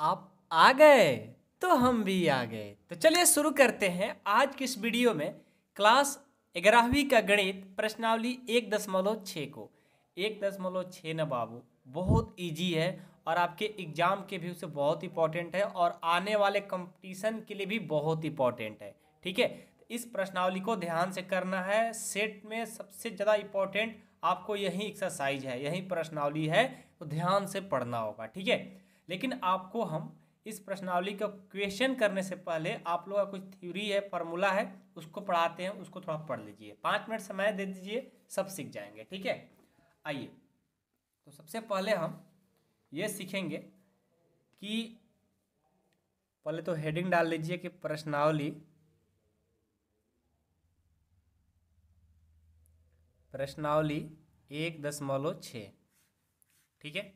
आप आ गए तो हम भी आ गए तो चलिए शुरू करते हैं आज की इस वीडियो में क्लास ग्यारहवीं का गणित प्रश्नावली एक दशमलव छः को एक दशमलव छः न बाबू बहुत इजी है और आपके एग्जाम के भी उसे बहुत इंपॉर्टेंट है और आने वाले कंपटीशन के लिए भी बहुत इंपॉर्टेंट है ठीक है इस प्रश्नावली को ध्यान से करना है सेट में सबसे ज़्यादा इंपॉर्टेंट आपको यही एक्सरसाइज है यही प्रश्नावली है तो ध्यान से पढ़ना होगा ठीक है लेकिन आपको हम इस प्रश्नावली का क्वेश्चन करने से पहले आप लोग का कुछ थ्योरी है फॉर्मूला है उसको पढ़ाते हैं उसको थोड़ा पढ़ लीजिए पाँच मिनट समय दे दीजिए सब सीख जाएंगे ठीक है आइए तो सबसे पहले हम ये सीखेंगे कि पहले तो हेडिंग डाल लीजिए कि प्रश्नावली प्रश्नावली एक दशमलव छः ठीक है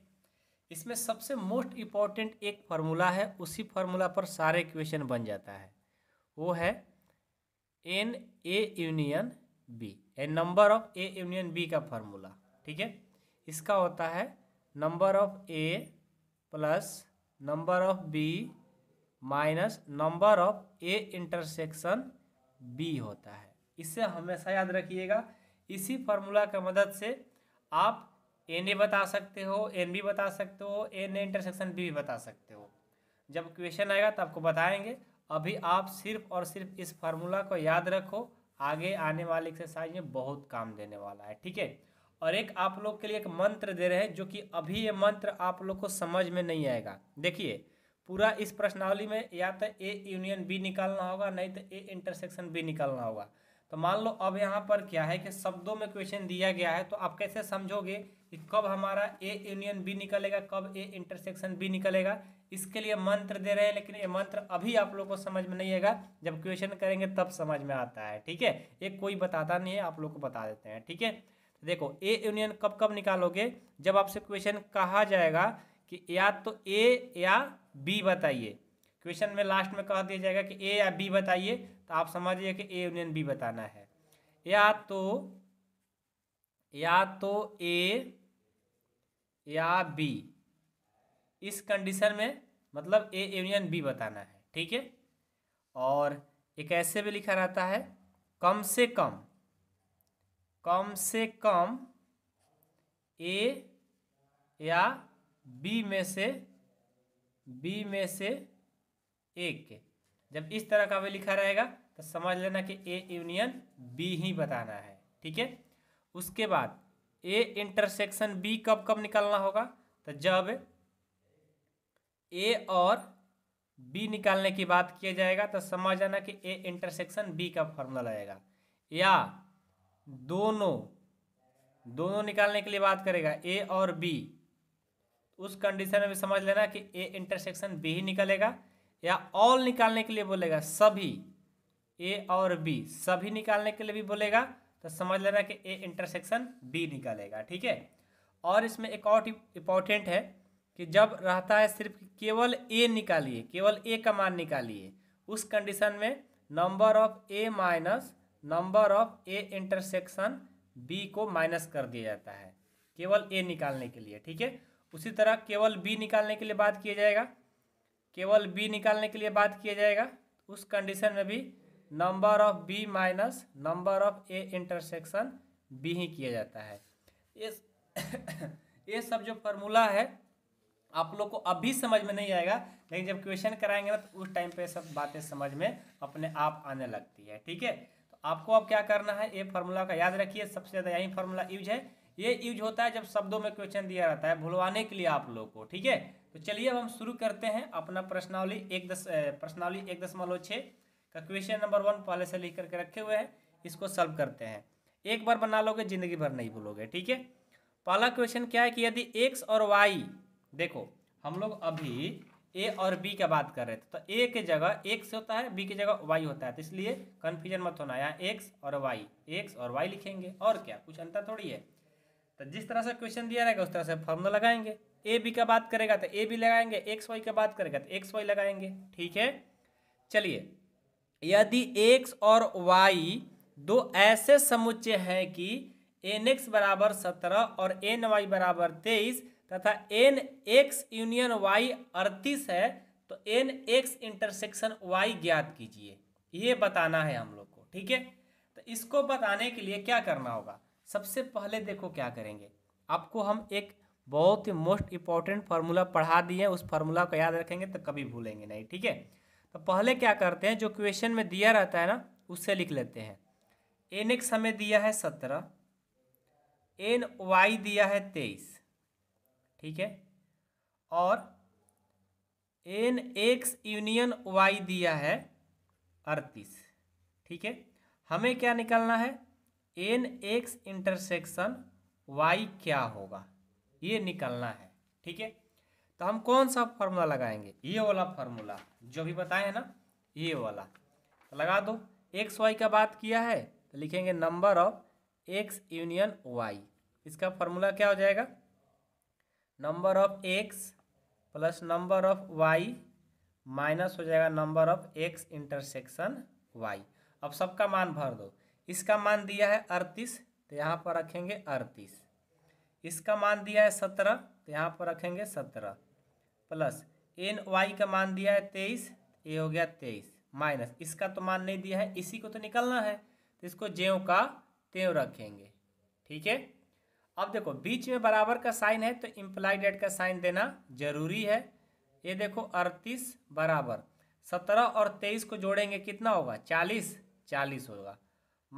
इसमें सबसे मोस्ट इम्पॉर्टेंट एक फार्मूला है उसी फार्मूला पर सारे क्वेश्चन बन जाता है वो है n A union B A number of A union B का फार्मूला ठीक है इसका होता है number of A plus number of B minus number of A intersection B होता है इससे हमेशा याद रखिएगा इसी फार्मूला की मदद से आप एन ए बता सकते हो एन बी बता सकते हो एन ए इंटरसेक्शन बी भी बता सकते हो जब क्वेश्चन आएगा तो आपको बताएंगे अभी आप सिर्फ और सिर्फ इस फार्मूला को याद रखो आगे आने वाले एक्सरसाइज में बहुत काम देने वाला है ठीक है और एक आप लोग के लिए एक मंत्र दे रहे हैं जो कि अभी ये मंत्र आप लोग को समझ में नहीं आएगा देखिए पूरा इस प्रश्नावली में या तो ए यूनियन बी निकालना होगा नहीं तो ए इंटरसेक्शन बी निकालना होगा तो मान लो अब यहाँ पर क्या है कि शब्दों में क्वेश्चन दिया गया है तो आप कैसे समझोगे कि कब हमारा ए यूनियन बी निकलेगा कब ए इंटरसेक्शन बी निकलेगा इसके लिए मंत्र दे रहे हैं लेकिन ये मंत्र अभी आप लोग को समझ में नहीं आएगा जब क्वेश्चन करेंगे तब समझ में आता है ठीक है ये कोई बताता नहीं है आप लोग को बता देते हैं ठीक है तो देखो ए यूनियन कब कब निकालोगे जब आपसे क्वेश्चन कहा जाएगा कि या तो ए या बी बताइए क्वेश्चन में लास्ट में कह दिया जाएगा कि ए या बी बताइए तो आप समझिए कि ए यूनियन बी बताना है या तो या तो ए या बी इस कंडीशन में मतलब ए यूनियन बी बताना है ठीक है और एक ऐसे भी लिखा रहता है कम से कम कम से कम ए या बी में से बी में से एक जब इस तरह का भी लिखा रहेगा तो समझ लेना कि ए यूनियन बी ही बताना है ठीक है उसके बाद ए इंटरसेक्शन बी कब कब निकालना होगा तो जब ए और बी निकालने की बात किया जाएगा तो समझ जाना कि ए इंटरसेक्शन बी का फॉर्मूला आएगा या दोनों दोनों निकालने के लिए बात करेगा ए और बी तो उस कंडीशन में भी समझ लेना कि ए इंटरसेक्शन बी ही निकलेगा या ऑल निकालने के लिए बोलेगा सभी ए और बी सभी निकालने के लिए भी बोलेगा तो समझ लेना कि ए इंटरसेक्शन बी निकालेगा ठीक है और इसमें एक और इम्पॉर्टेंट है कि जब रहता है सिर्फ केवल ए निकालिए केवल ए का मान निकालिए उस कंडीशन में number of A minus number of A intersection B को माइनस कर दिया जाता है केवल ए निकालने के लिए ठीक है उसी तरह केवल बी निकालने के लिए बात किया जाएगा केवल बी निकालने के लिए बात किया जाएगा उस कंडीशन में भी number of B minus number of A intersection B ही किया जाता है ये ये सब जो फॉर्मूला है आप लोग को अभी समझ में नहीं आएगा लेकिन जब क्वेश्चन कराएंगे ना तो उस टाइम पे सब बातें समझ में अपने आप आने लगती है ठीक है तो आपको अब क्या करना है ये फार्मूला का याद रखिए सबसे ज़्यादा यही फार्मूला यूज है ये यूज होता है जब शब्दों में क्वेश्चन दिया रहता है भुलवाने के लिए आप लोग को ठीक है तो चलिए अब हम शुरू करते हैं अपना प्रश्नावली एक दस प्रश्नावली एक दशमलव छः का क्वेश्चन नंबर वन पहले से लिख करके रखे हुए हैं इसको सॉल्व करते हैं एक बार बना लोगे जिंदगी भर नहीं भूलोगे ठीक है पहला क्वेश्चन क्या है कि यदि एक्स और वाई देखो हम लोग अभी ए और बी का बात कर रहे थे तो ए के जगह एक्स होता है बी की जगह वाई होता है तो इसलिए कन्फ्यूजन मत होना यहाँ एक्स और वाई एक्स और वाई लिखेंगे और क्या कुछ अंतर थोड़ी है तो जिस तरह से क्वेश्चन दिया रहेगा उस तरह से फॉर्मूला लगाएंगे ए बी का बात करेगा तो ए बी लगाएंगे एक्स वाई का बात करेगा तो एक्स वाई लगाएंगे ठीक है चलिए यदि एक्स और वाई दो ऐसे समुच्चय हैं कि एन एक्स बराबर सत्रह और एन वाई बराबर तेईस तथा एन एक्स यूनियन वाई अड़तीस है तो एन एक्स इंटरसेक्शन वाई ज्ञात कीजिए ये बताना है हम लोग को ठीक है तो इसको बताने के लिए क्या करना होगा सबसे पहले देखो क्या करेंगे आपको हम एक बहुत ही मोस्ट इंपॉर्टेंट फार्मूला पढ़ा दिए उस फार्मूला को याद रखेंगे तो कभी भूलेंगे नहीं ठीक है तो पहले क्या करते हैं जो क्वेश्चन में दिया रहता है ना उससे लिख लेते हैं एन एक्स हमें दिया है सत्रह एन वाई दिया है तेईस ठीक है और एन एक्स यूनियन वाई दिया है अड़तीस ठीक है हमें क्या निकालना है एन एक्स इंटरसेक्शन वाई क्या होगा ये निकालना है ठीक है तो हम कौन सा फार्मूला लगाएंगे ये वाला फार्मूला जो भी बताए हैं ना ये वाला तो लगा दो एक्स वाई का बात किया है तो लिखेंगे number of X union Y इसका फार्मूला क्या हो जाएगा number of X plus number of Y minus हो जाएगा number of X intersection Y अब सबका मान भर दो इसका मान दिया है अड़तीस तो यहाँ पर रखेंगे अड़तीस इसका मान दिया है सत्रह तो यहाँ पर रखेंगे सत्रह प्लस एन वाई का मान दिया है तेईस ये हो गया तेईस माइनस इसका तो मान नहीं दिया है इसी को तो निकलना है तो इसको ज्यों का त्यों रखेंगे ठीक है अब देखो बीच में बराबर का साइन है तो इम्प्लाई डेट का साइन देना जरूरी है ये देखो अड़तीस बराबर सत्रह और तेईस को जोड़ेंगे कितना होगा चालीस चालीस होगा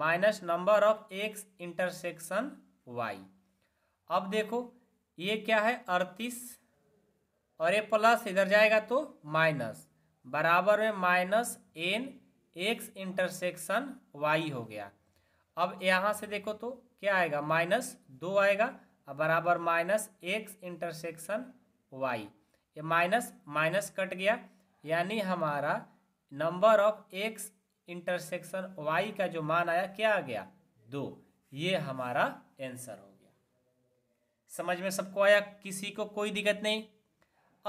minus number of X intersection Y अब देखो ये क्या है अड़तीस और ये प्लस इधर जाएगा तो माइनस बराबर में minus N X intersection Y हो गया अब यहाँ से देखो तो क्या आएगा माइनस दो आएगा और बराबर माइनस एक्स इंटरसेक्शन वाई ये माइनस माइनस कट गया यानी हमारा number of X intersection Y का जो मान आया क्या आ गया दो ये हमारा आंसर हो गया समझ में सबको आया किसी को कोई दिक्कत नहीं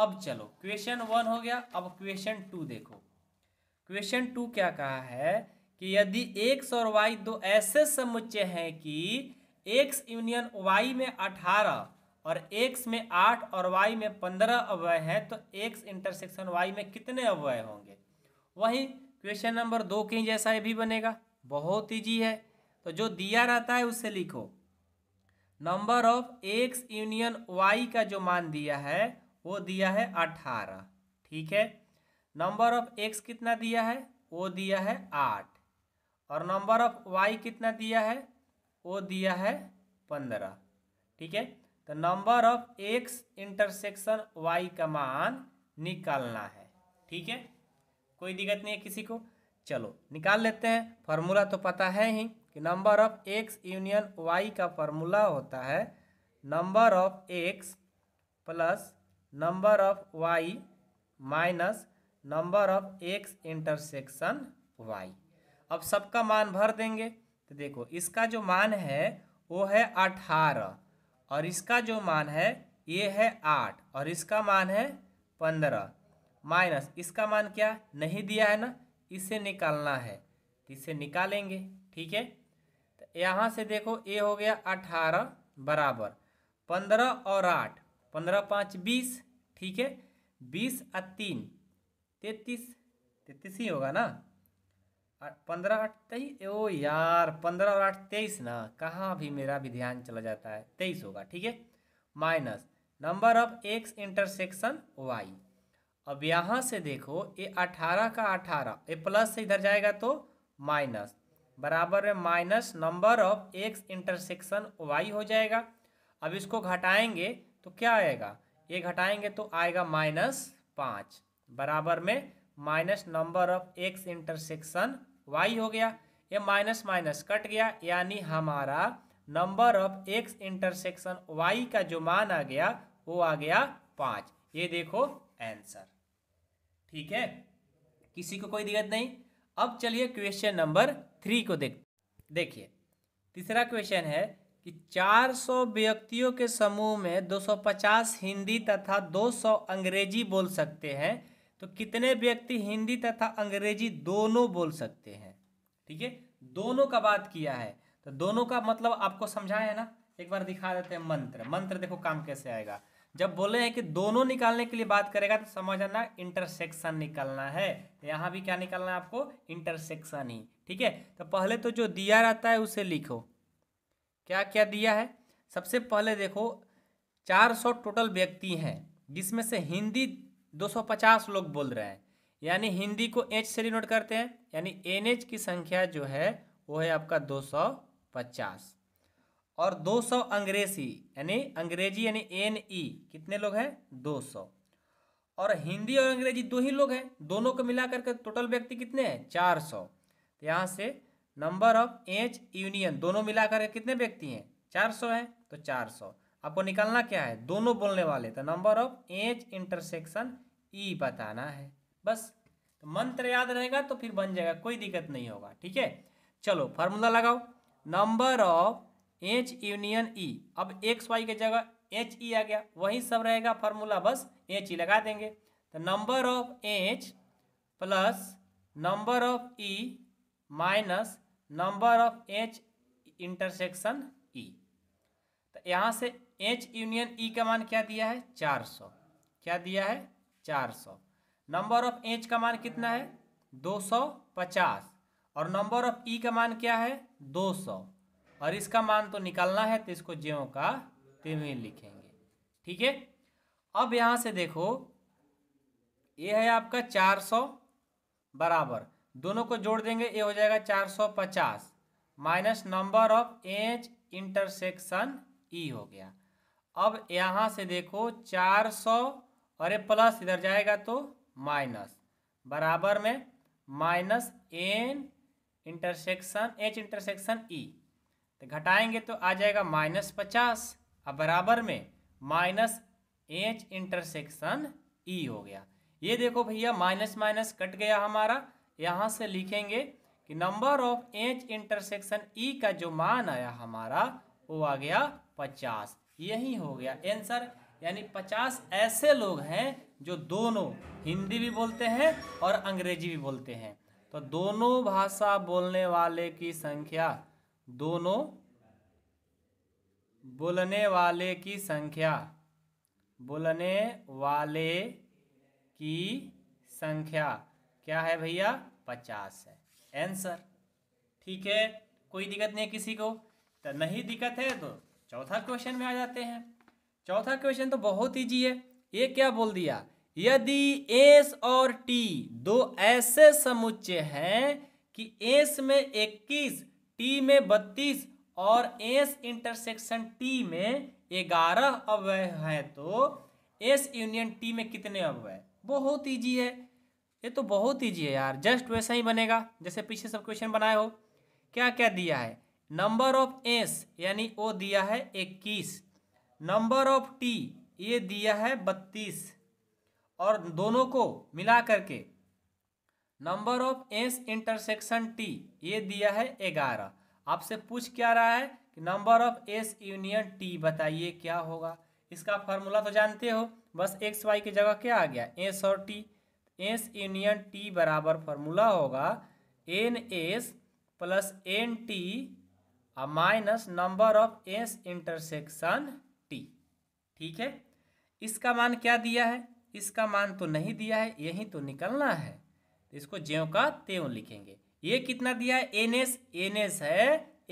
अब चलो क्वेश्चन वन हो गया अब क्वेश्चन टू देखो क्वेश्चन टू क्या कहा है कि यदि एक्स और वाई दो ऐसे समुच्चय हैं कि एक्स यूनियन वाई में अठारह और एक्स में आठ और वाई में पंद्रह अवय हैं तो एक्स इंटरसेक्शन वाई में कितने अवय होंगे वही क्वेश्चन नंबर दो के जैसा भी बनेगा बहुत ईजी है तो जो दिया रहता है उसे लिखो number of X union Y का जो मान दिया है वो दिया है अठारह ठीक है नंबर ऑफ एक्स कितना दिया है वो दिया है आठ और नंबर ऑफ वाई कितना दिया है वो दिया है पंद्रह ठीक है तो number of X intersection Y का मान निकालना है ठीक है कोई दिक्कत नहीं है किसी को चलो निकाल लेते हैं फार्मूला तो पता है ही कि number of X union Y का फार्मूला होता है number of X plus number of Y minus number of X intersection Y अब सबका मान भर देंगे तो देखो इसका जो मान है वो है अठारह और इसका जो मान है ये है आठ और इसका मान है पंद्रह माइनस इसका मान क्या नहीं दिया है ना इसे निकालना है तो इसे निकालेंगे ठीक है तो यहाँ से देखो ए हो गया अठारह बराबर पंद्रह और आठ पंद्रह पाँच बीस ठीक है बीस और तीन तैतीस तैतीस ही होगा ना पंद्रह आठ तेईस ओ यार पंद्रह और आठ तेईस ना कहाँ भी मेरा भी ध्यान चला जाता है तेईस होगा ठीक है minus number of X intersection Y अब यहाँ से देखो ये अठारह का अठारह ये प्लस से इधर जाएगा तो माइनस बराबर में minus number of X intersection Y हो जाएगा अब इसको घटाएंगे तो क्या आएगा ये घटाएंगे तो आएगा माइनस पाँच बराबर में minus number of X intersection Y हो गया ये माइनस माइनस कट गया यानी हमारा number of X intersection Y का जो मान आ गया वो आ गया पाँच ये देखो आंसर ठीक है किसी को कोई दिक्कत नहीं अब चलिए क्वेश्चन नंबर थ्री को देख देखिए तीसरा क्वेश्चन है कि 400 व्यक्तियों के समूह में 250 हिंदी तथा 200 अंग्रेजी बोल सकते हैं तो कितने व्यक्ति हिंदी तथा अंग्रेजी दोनों बोल सकते हैं ठीक है दोनों का बात किया है तो दोनों का मतलब आपको समझाया है ना एक बार दिखा देते हैं मंत्र मंत्र देखो काम कैसे आएगा जब बोले हैं कि दोनों निकालने के लिए बात करेगा तो समझ आना इंटरसेक्शन निकालना है तो यहाँ भी क्या निकालना है आपको इंटरसेक्शन ही ठीक है तो पहले तो जो दिया रहता है उसे लिखो क्या क्या दिया है सबसे पहले देखो 400 टोटल व्यक्ति हैं जिसमें से हिंदी 250 लोग बोल रहे हैं यानी हिंदी को एच से डिनोट करते हैं यानी एन की संख्या जो है वो है आपका 250 और 200 अंग्रेजी यानी अंग्रेजी यानी एन ई कितने लोग हैं 200 और हिंदी और अंग्रेजी दो ही लोग हैं दोनों को मिलाकर के टोटल व्यक्ति कितने हैं चार सौ तो यहाँ से नंबर ऑफ एच यूनियन दोनों मिलाकर कितने व्यक्ति हैं चार सौ है तो चार सौ आपको निकालना क्या है दोनों बोलने वाले तो number of H intersection E बताना है बस तो मंत्र याद रहेगा तो फिर बन जाएगा कोई दिक्कत नहीं होगा ठीक है चलो फार्मूला लगाओ number of H union E अब एक्स वाई की जगह एच ई e आ गया वही सब रहेगा फार्मूला बस एच ई e लगा देंगे तो number of H plus number of E minus number of H intersection E तो यहाँ से एच यूनियन ई का मान क्या दिया है चार सौ क्या दिया है चार सौ नंबर ऑफ एच का मान कितना है दो सौ पचास और नंबर ऑफ ई का मान क्या है दो सौ और इसका मान तो निकालना है तो इसको ज्यों का तेवें लिखेंगे ठीक है अब यहाँ से देखो ये है आपका चार सौ बराबर दोनों को जोड़ देंगे ये हो जाएगा 450 minus number of H intersection E हो गया अब यहाँ से देखो 400 और ये प्लस इधर जाएगा तो माइनस बराबर में minus N intersection H intersection E तो घटाएंगे तो आ जाएगा माइनस पचास अब बराबर में माइनस एच इंटरसेक्शन ई हो गया ये देखो भैया माइनस माइनस कट गया हमारा यहाँ से लिखेंगे कि number of H intersection E का जो मान आया हमारा वो आ गया पचास यही हो गया आंसर यानी पचास ऐसे लोग हैं जो दोनों हिंदी भी बोलते हैं और अंग्रेजी भी बोलते हैं तो दोनों भाषा बोलने वाले की संख्या दोनों बोलने वाले की संख्या बोलने वाले की संख्या क्या है भैया पचास है एंसर ठीक है कोई दिक्कत नहीं किसी को तो नहीं दिक्कत है तो चौथा क्वेश्चन में आ जाते हैं चौथा क्वेश्चन तो बहुत ईजी है ये क्या बोल दिया यदि एस और टी दो ऐसे समुच्चय हैं कि एस में 21, टी में 32 और एस इंटरसेक्शन टी में 11 अवय हैं तो एस यूनियन टी में कितने अवय बहुत ईजी है ये तो बहुत ईजी है यार जस्ट वैसा ही बनेगा जैसे पीछे सब क्वेश्चन बनाए हो क्या क्या दिया है नंबर ऑफ एस यानी ओ दिया है इक्कीस नंबर ऑफ टी ये दिया है बत्तीस और दोनों को मिला करके number of S intersection T ये दिया है ग्यारह आपसे पूछ क्या रहा है कि number of S union T बताइए क्या होगा इसका फॉर्मूला तो जानते हो बस एक्स वाई की जगह क्या आ गया एस और टी एस यूनियन टी बराबर फॉर्मूला होगा N S plus N T minus number of S intersection T ठीक है इसका मान क्या दिया है इसका मान तो नहीं दिया है यही तो निकलना है इसको ज्यो का त्यों लिखेंगे ये कितना दिया है एन एस एन एस है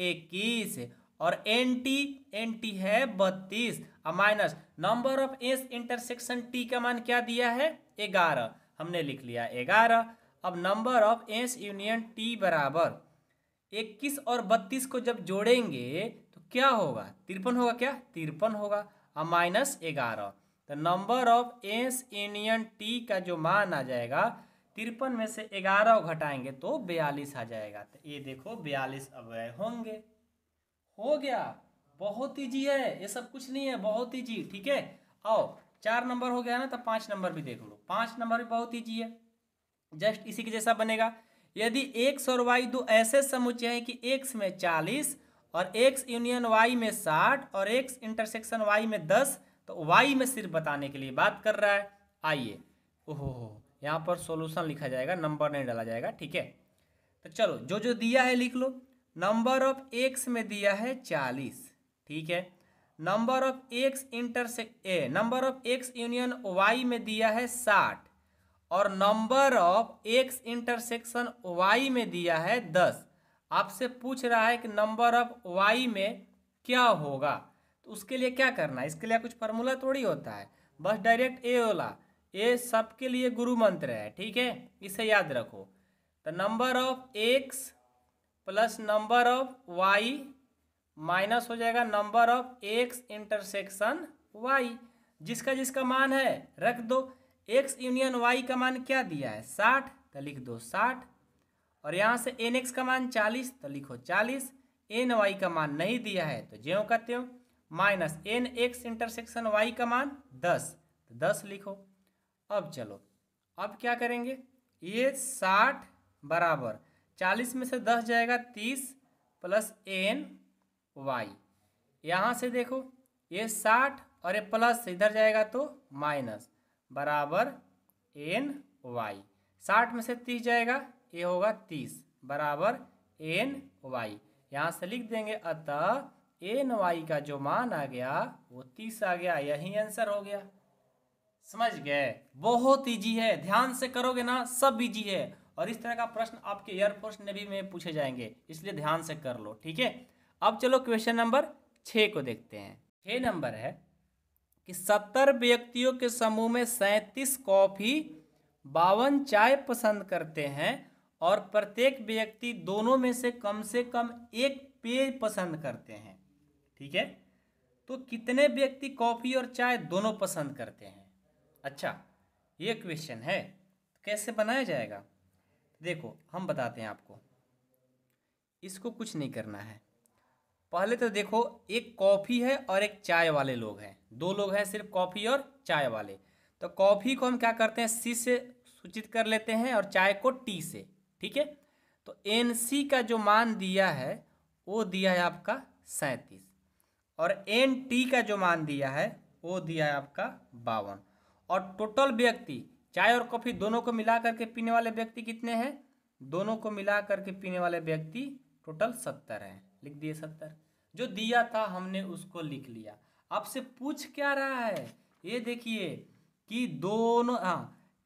इक्कीस और एन टी एन टी है बत्तीस minus number of S intersection T का मान क्या दिया है ग्यारह हमने लिख लिया ग्यारह अब number of S union T बराबर इक्कीस और बत्तीस को जब जोड़ेंगे तो क्या होगा तिरपन होगा क्या तिरपन होगा अब माइनस ग्यारह तो number of S union T का जो मान आ जाएगा तिरपन में से ग्यारह घटाएंगे तो बयालीस आ जाएगा तो ये देखो बयालीस अवय होंगे हो गया बहुत ईजी है ये सब कुछ नहीं है बहुत ईजी ठीक है आओ चार नंबर हो गया ना तो पाँच नंबर भी देख लो पाँच नंबर भी बहुत ईजी है जस्ट इसी के जैसा बनेगा यदि एक्स और वाई दो ऐसे समुच्चय हैं कि एक्स में चालीस और एक्स यूनियन वाई में साठ और एक्स इंटरसेक्शन वाई में दस तो वाई में सिर्फ बताने के लिए बात कर रहा है आइए ओहो यहाँ पर सोल्यूशन लिखा जाएगा नंबर नहीं डाला जाएगा ठीक है तो चलो जो जो दिया है लिख लो नंबर ऑफ एक्स में दिया है चालीस ठीक है नंबर ऑफ एक्स इंटरसे ए number of X union Y में दिया है साठ और number of X intersection Y में दिया है दस आपसे पूछ रहा है कि नंबर ऑफ वाई में क्या होगा तो उसके लिए क्या करना है इसके लिए कुछ फार्मूला थोड़ी होता है बस डायरेक्ट ए ओला ए सबके लिए गुरु मंत्र है ठीक है इसे याद रखो तो number of X plus number of Y minus हो जाएगा number of X intersection Y जिसका जिसका मान है रख दो एक्स यूनियन वाई का मान क्या दिया है साठ तो लिख दो साठ और यहाँ से एन एक्स का मान चालीस तो लिखो चालीस एन वाई का मान नहीं दिया है तो ज्यों का त्यों minus N X intersection Y का मान दस तो दस लिखो अब चलो अब क्या करेंगे ये साठ बराबर चालीस में से दस जाएगा तीस प्लस एन वाई यहाँ से देखो ये साठ और ये प्लस इधर जाएगा तो माइनस बराबर एन वाई साठ में से तीस जाएगा ये होगा तीस बराबर एन वाई यहाँ से लिख देंगे अतः एन वाई का जो मान आ गया वो तीस आ गया यही आंसर हो गया समझ गए बहुत इजी है ध्यान से करोगे ना सब इजी है और इस तरह का प्रश्न आपके एयरफोर्स ने भी में पूछे जाएंगे इसलिए ध्यान से कर लो ठीक है अब चलो क्वेश्चन नंबर छः को देखते हैं छः नंबर है कि सत्तर व्यक्तियों के समूह में सैंतीस कॉफ़ी बावन चाय पसंद करते हैं और प्रत्येक व्यक्ति दोनों में से कम से कम एक पेय पसंद करते हैं ठीक है तो कितने व्यक्ति कॉफ़ी और चाय दोनों पसंद करते हैं अच्छा ये क्वेश्चन है तो कैसे बनाया जाएगा देखो हम बताते हैं आपको इसको कुछ नहीं करना है पहले तो देखो एक कॉफ़ी है और एक चाय वाले लोग हैं दो लोग हैं सिर्फ कॉफ़ी और चाय वाले तो कॉफ़ी को हम क्या करते हैं सी से सूचित कर लेते हैं और चाय को टी से ठीक है तो एन सी का जो मान दिया है वो दिया है आपका सैंतीस और एन टी का जो मान दिया है वो दिया है आपका बावन और टोटल व्यक्ति चाय और कॉफ़ी दोनों को मिला करके पीने वाले व्यक्ति कितने हैं दोनों को मिला करके पीने वाले व्यक्ति टोटल सत्तर हैं लिख दिए सत्तर जो दिया था हमने उसको लिख लिया आपसे पूछ क्या रहा है ये देखिए कि दोनों हाँ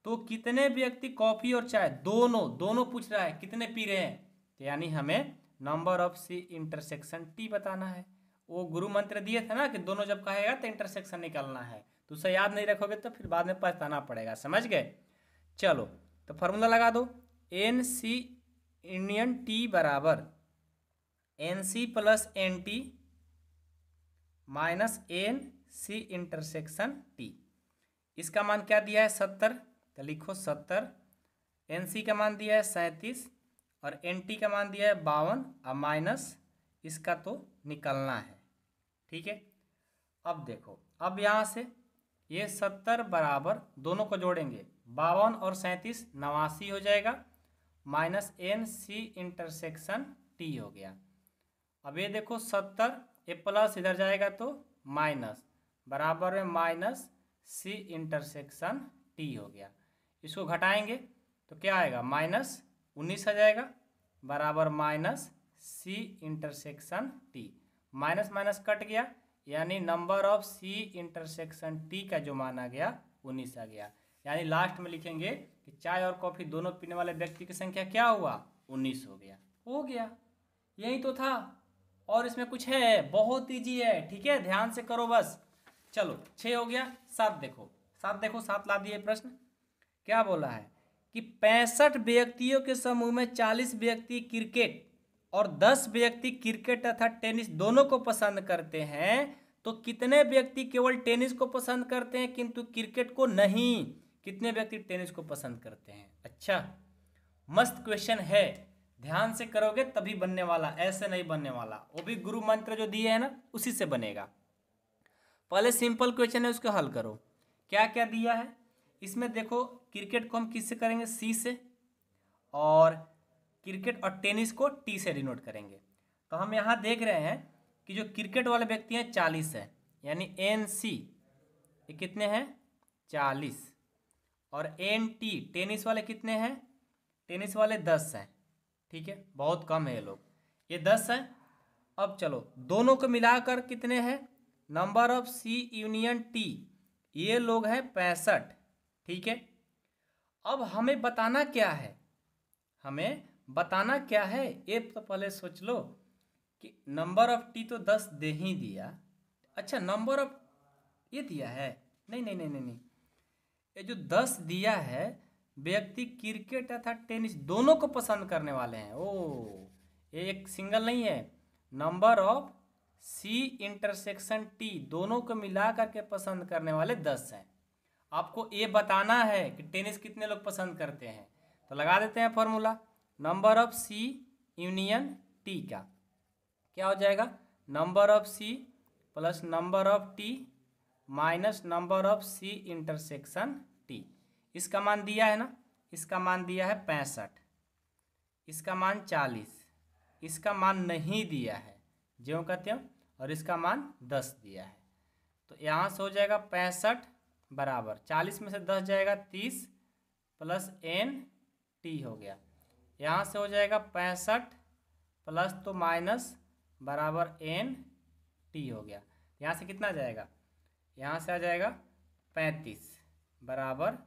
तो कितने व्यक्ति कॉफ़ी और चाय दोनों दोनों पूछ रहा है कितने पी रहे हैं तो यानी हमें number of C intersection T बताना है वो गुरु मंत्र दिए थे ना कि दोनों जब कहेगा तो इंटरसेक्शन निकलना है तो उसे याद नहीं रखोगे तो फिर बाद में पछताना पड़ेगा समझ गए चलो तो फार्मूला लगा दो एन सी इंडियन टी बराबर N C plus N T minus N C intersection T इसका मान क्या दिया है सत्तर तो लिखो सत्तर एन सी का मान दिया है सैंतीस और एन टी का मान दिया है बावन और माइनस इसका तो निकलना है ठीक है अब देखो अब यहाँ से ये सत्तर बराबर दोनों को जोड़ेंगे बावन और सैंतीस नवासी हो जाएगा minus N C intersection T हो गया अब ये देखो सत्तर ये प्लस इधर जाएगा तो माइनस बराबर में माइनस सी इंटरसेक्शन टी हो गया इसको घटाएंगे तो क्या आएगा माइनस उन्नीस आ जाएगा बराबर minus C intersection T minus minus cut गया यानी number of C intersection T का जो माना गया उन्नीस आ गया यानी लास्ट में लिखेंगे कि चाय और कॉफ़ी दोनों पीने वाले व्यक्ति की संख्या क्या हुआ उन्नीस हो गया हो गया यही तो था और इसमें कुछ है बहुत ईजी है ठीक है ध्यान से करो बस चलो छ हो गया सात देखो सात देखो सात ला दिए प्रश्न क्या बोला है कि पैंसठ व्यक्तियों के समूह में चालीस व्यक्ति क्रिकेट और दस व्यक्ति क्रिकेट तथा टेनिस दोनों को पसंद करते हैं तो कितने व्यक्ति केवल टेनिस को पसंद करते हैं किंतु क्रिकेट को नहीं कितने व्यक्ति टेनिस को पसंद करते हैं अच्छा मस्त क्वेश्चन है ध्यान से करोगे तभी बनने वाला ऐसे नहीं बनने वाला वो भी गुरु मंत्र जो दिए है ना उसी से बनेगा पहले सिंपल क्वेश्चन है उसको हल करो क्या क्या दिया है इसमें देखो क्रिकेट को हम किससे करेंगे सी से और क्रिकेट और टेनिस को टी से डिनोट करेंगे तो हम यहाँ देख रहे हैं कि जो क्रिकेट वाले व्यक्ति हैं चालीस है यानी एन सी ये कितने हैं चालीस और एन टी टेनिस वाले कितने हैं टेनिस वाले दस हैं ठीक है बहुत कम है ये लोग ये दस है अब चलो दोनों को मिलाकर कितने हैं number of C union T ये लोग हैं पैंसठ ठीक है अब हमें बताना क्या है हमें बताना क्या है ये तो पहले सोच लो कि नंबर ऑफ टी तो दस दे ही दिया अच्छा नंबर ऑफ ये दिया है नहीं नहीं नहीं नहीं नहीं ये जो दस दिया है व्यक्ति क्रिकेट तथा टेनिस दोनों को पसंद करने वाले हैं ओ ये एक सिंगल नहीं है number of C intersection T दोनों को मिला करके पसंद करने वाले दस हैं आपको ये बताना है कि टेनिस कितने लोग पसंद करते हैं तो लगा देते हैं formula number of C union T का क्या हो जाएगा number of C plus number of T minus number of C intersection इसका मान दिया है ना इसका मान दिया है पैंसठ इसका मान चालीस इसका मान नहीं दिया है ज्यों का त्यों और इसका मान दस दिया है तो यहाँ से हो जाएगा पैंसठ बराबर चालीस में से दस जाएगा तीस प्लस एन टी हो गया यहाँ से हो जाएगा पैंसठ प्लस तो माइनस बराबर एन टी हो गया यहाँ से कितना जाएगा यहाँ से आ जाएगा पैंतीस बराबर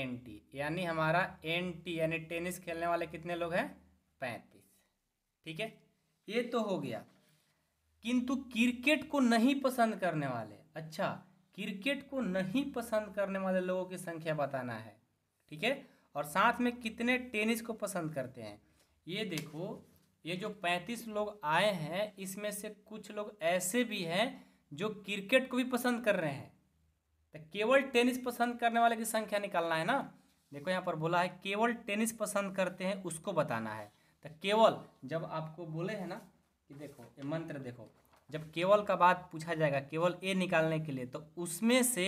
एन टी यानी हमारा एन टी यानी टेनिस खेलने वाले कितने लोग हैं पैंतीस ठीक है ये तो हो गया किंतु क्रिकेट को नहीं पसंद करने वाले अच्छा क्रिकेट को नहीं पसंद करने वाले लोगों की संख्या बताना है ठीक है और साथ में कितने टेनिस को पसंद करते हैं ये देखो ये जो पैंतीस लोग आए हैं इसमें से कुछ लोग ऐसे भी हैं जो क्रिकेट को भी पसंद कर रहे हैं तो केवल टेनिस पसंद करने वाले की संख्या निकालना है ना देखो यहाँ पर बोला है केवल टेनिस पसंद करते हैं उसको बताना है तो केवल जब आपको बोले है ना कि देखो ये मंत्र देखो जब केवल का बात पूछा जाएगा केवल ए निकालने के लिए तो उसमें से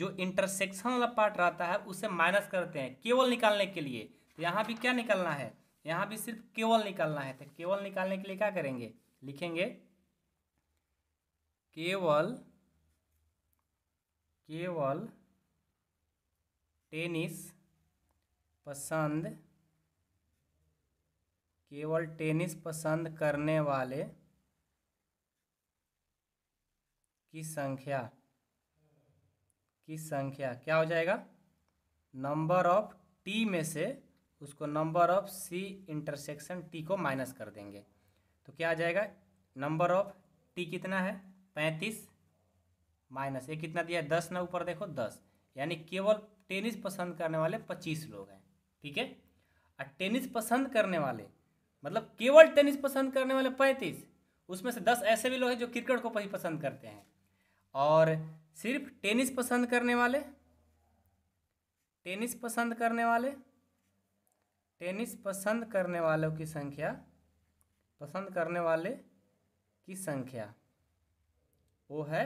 जो इंटरसेक्शन वाला पार्ट रहता है उसे माइनस करते हैं केवल निकालने के लिए तो यहाँ भी क्या निकालना है यहाँ भी सिर्फ केवल निकालना है तो केवल निकालने के लिए क्या करेंगे लिखेंगे केवल केवल टेनिस पसंद केवल टेनिस पसंद करने वाले की संख्या की संख्या क्या हो जाएगा नंबर ऑफ टी में से उसको number of C intersection T को माइनस कर देंगे तो क्या आ जाएगा नंबर ऑफ टी कितना है पैंतीस माइनस ये कितना दिया है दस ना ऊपर देखो दस यानी केवल टेनिस पसंद करने वाले पच्चीस लोग हैं ठीक है और टेनिस पसंद करने वाले मतलब केवल टेनिस पसंद करने वाले पैंतीस उसमें से दस ऐसे भी लोग हैं जो क्रिकेट को ही पसंद करते हैं और सिर्फ टेनिस पसंद करने वाले टेनिस पसंद करने वाले टेनिस पसंद करने वालों की संख्या पसंद करने वाले की संख्या वो है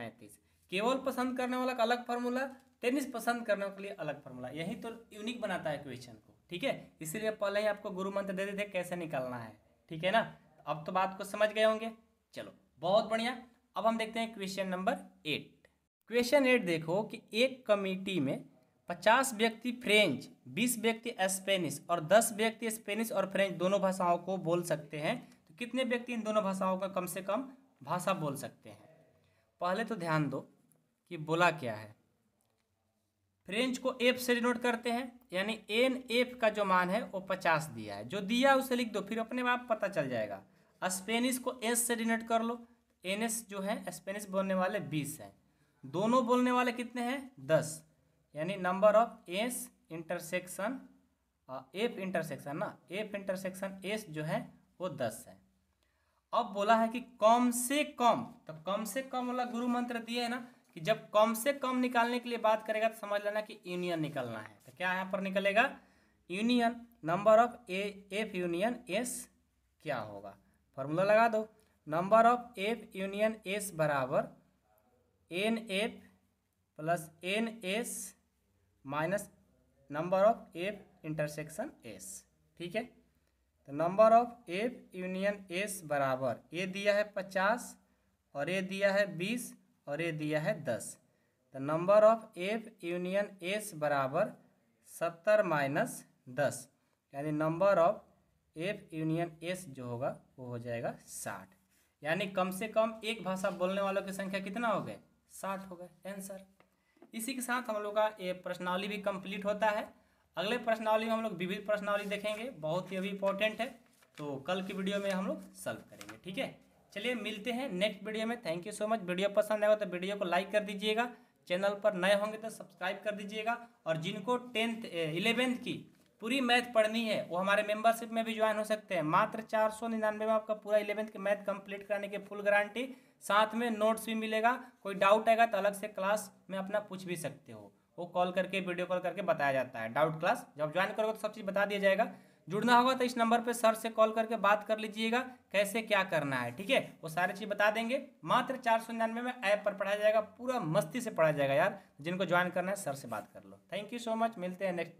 पैंतीस केवल पसंद करने वाला का अलग फार्मूला टेनिस पसंद करने के लिए अलग फार्मूला यही तो यूनिक बनाता है क्वेश्चन को ठीक है इसीलिए पहले ही आपको गुरु मंत्र दे देते कैसे निकालना है ठीक है ना अब तो बात को समझ गए होंगे चलो बहुत बढ़िया अब हम देखते हैं question number eight question eight देखो कि एक कमिटी में पचास व्यक्ति फ्रेंच बीस व्यक्ति स्पेनिश और दस व्यक्ति स्पेनिश और फ्रेंच दोनों भाषाओं को बोल सकते हैं तो कितने व्यक्ति इन दोनों भाषाओं का कम से कम भाषा बोल सकते हैं पहले तो ध्यान दो कि बोला क्या है फ्रेंच को एफ से डिनोट करते हैं यानी एन एफ का जो मान है वो पचास दिया है जो दिया उसे लिख दो फिर अपने आप पता चल जाएगा स्पेनिश को एस से डिनोट कर लो एन एस जो है स्पेनिश बोलने वाले बीस हैं दोनों बोलने वाले कितने हैं दस यानी number of S intersection F intersection ना एफ इंटरसेक्शन एस जो है वो दस है अब बोला है कि कम से कम तब कम से कम वाला गुरु मंत्र दिए है ना कि जब कम से कम निकालने के लिए बात करेगा तो समझ लेना कि यूनियन निकलना है तो क्या यहाँ पर निकलेगा union number of A F union S क्या होगा फॉर्मूला लगा दो number of F union S बराबर N F plus N S minus number of F intersection S ठीक है तो number of F union S बराबर ए दिया है पचास और ए दिया है बीस और ए दिया है दस तो number of F union S बराबर सत्तर माइनस दस यानी number of F union S जो होगा वो हो जाएगा साठ यानी कम से कम एक भाषा बोलने वालों की संख्या कितना हो गए साठ हो गए आंसर इसी के साथ हम लोग का ये प्रश्नावली भी कंप्लीट होता है अगले प्रश्नावली में हम लोग विविध प्रश्नावली देखेंगे बहुत ही अभी इंपॉर्टेंट है तो कल की वीडियो में हम लोग सल्व करेंगे ठीक है चलिए मिलते हैं नेक्स्ट वीडियो में thank you so much video पसंद आएगा तो वीडियो को लाइक कर दीजिएगा चैनल पर नए होंगे तो सब्सक्राइब कर दीजिएगा और जिनको टेंथ इलेवेंथ की पूरी मैथ पढ़नी है वो हमारे मेंबरशिप में भी ज्वाइन हो सकते हैं मात्र चार सौ निन्यानवे में आपका पूरा इलेवेंथ के मैथ कंप्लीट कराने की फुल गारंटी साथ में नोट्स भी मिलेगा कोई डाउट आएगा तो अलग से क्लास में अपना पूछ भी सकते हो वो कॉल करके वीडियो कॉल करके बताया जाता है डाउट क्लास जब ज्वाइन करोगे तो सब चीज़ बता दिया जाएगा जुड़ना होगा तो इस नंबर पे सर से कॉल करके बात कर लीजिएगा कैसे क्या करना है ठीक है वो सारी चीज़ बता देंगे मात्र चार सौ निन्यानवे में ऐप पर पढ़ाया जाएगा पूरा मस्ती से पढ़ाया जाएगा यार जिनको ज्वाइन करना है सर से बात कर लो थैंक यू सो मच मिलते हैं नेक्स्ट